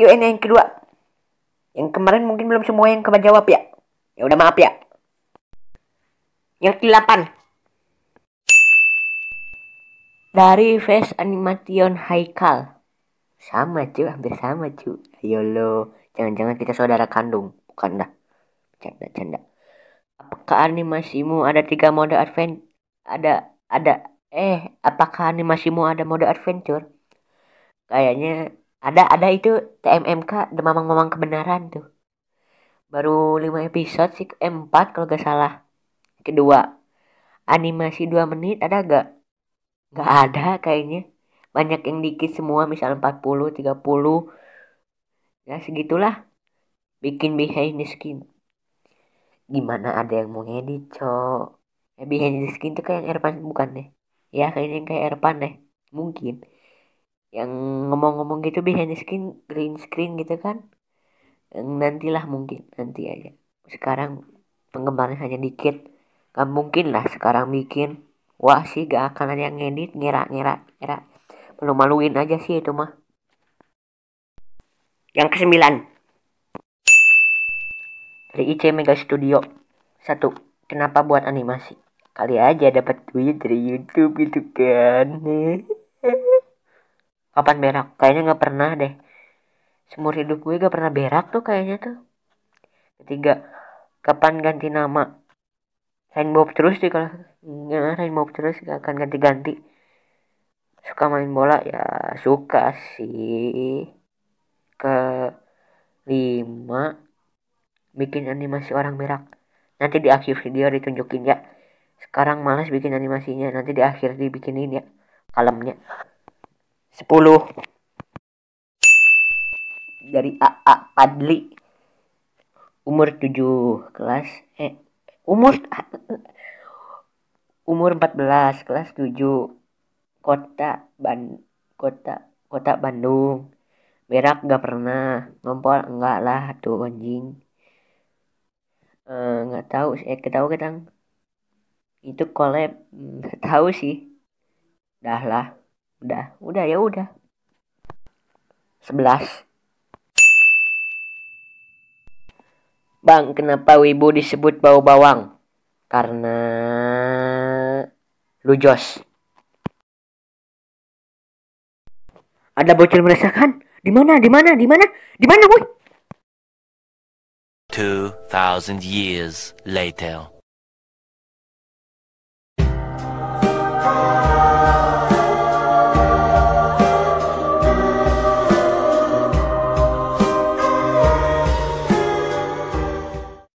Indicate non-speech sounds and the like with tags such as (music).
Q&A yang kedua. Yang kemarin mungkin belum semua yang kemarin jawab ya. Ya udah maaf ya. Yang ke-8. Dari face animation Haikal. Sama cu, hampir sama cu. Ayo ya lo, jangan-jangan kita saudara kandung. Bukan dah. Canda-canda. Apakah animasimu ada tiga mode advent? Ada, ada, eh, apakah animasimu ada mode adventure? Kayaknya ada ada itu TMMK demamang ngomong kebenaran tuh baru lima episode sih eh, empat 4 kalau gak salah kedua animasi dua menit ada gak gak ada kayaknya banyak yang dikit semua misal empat puluh, tiga puluh, ya segitulah bikin behind the skin gimana ada yang mau ngedit cok ya, behind the skin tuh kayak Erpan bukan deh ya kayaknya kayak Erpan deh mungkin yang ngomong-ngomong gitu behind the screen green screen gitu kan nantilah mungkin nanti aja sekarang penggemarnya hanya dikit gak mungkin lah sekarang bikin wah sih gak akan ada yang ngedit ngira-ngira ngira belum maluin aja sih itu mah yang kesembilan dari IC Mega Studio satu kenapa buat animasi kali aja dapat duit dari YouTube gitu kan (laughs) Kapan berak? Kayaknya nggak pernah deh. Semur hidup gue gak pernah berak tuh kayaknya tuh. Ketiga, kapan ganti nama? Rainbow terus sih kalau ya, Rainbow terus gak akan ganti-ganti. Suka main bola ya suka sih. Ke lima, bikin animasi orang berak. Nanti di akhir video ditunjukin ya. Sekarang malas bikin animasinya, nanti di akhir dibikinin ya kalemnya. 10 dari AA Padli umur 7 kelas eh umur umur 14 kelas 7 kota Ban kota kota Bandung berak gak pernah ngompol enggak lah tuh anjing eh, nggak uh, tahu eh ketahu ketang itu collab nggak tahu sih dah lah udah udah ya udah sebelas Bang, kenapa Wibu disebut bau bawang? Karena lu Jos. Ada bocil meresahkan? Di mana? Di mana? Di mana? Di mana, woi? 2000 years later.